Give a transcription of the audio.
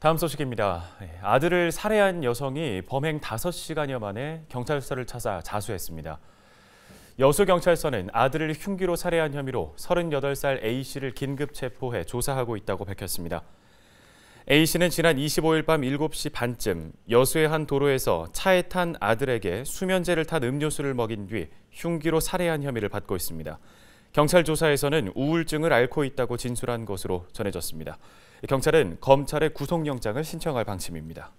다음 소식입니다. 예, 아들을 살해한 여성이 범행 5시간여 만에 경찰서를 찾아 자수했습니다. 여수경찰서는 아들을 흉기로 살해한 혐의로 38살 A씨를 긴급 체포해 조사하고 있다고 밝혔습니다. A씨는 지난 25일 밤 7시 반쯤 여수의 한 도로에서 차에 탄 아들에게 수면제를 탄 음료수를 먹인 뒤 흉기로 살해한 혐의를 받고 있습니다. 경찰 조사에서는 우울증을 앓고 있다고 진술한 것으로 전해졌습니다. 경찰은 검찰의 구속영장을 신청할 방침입니다.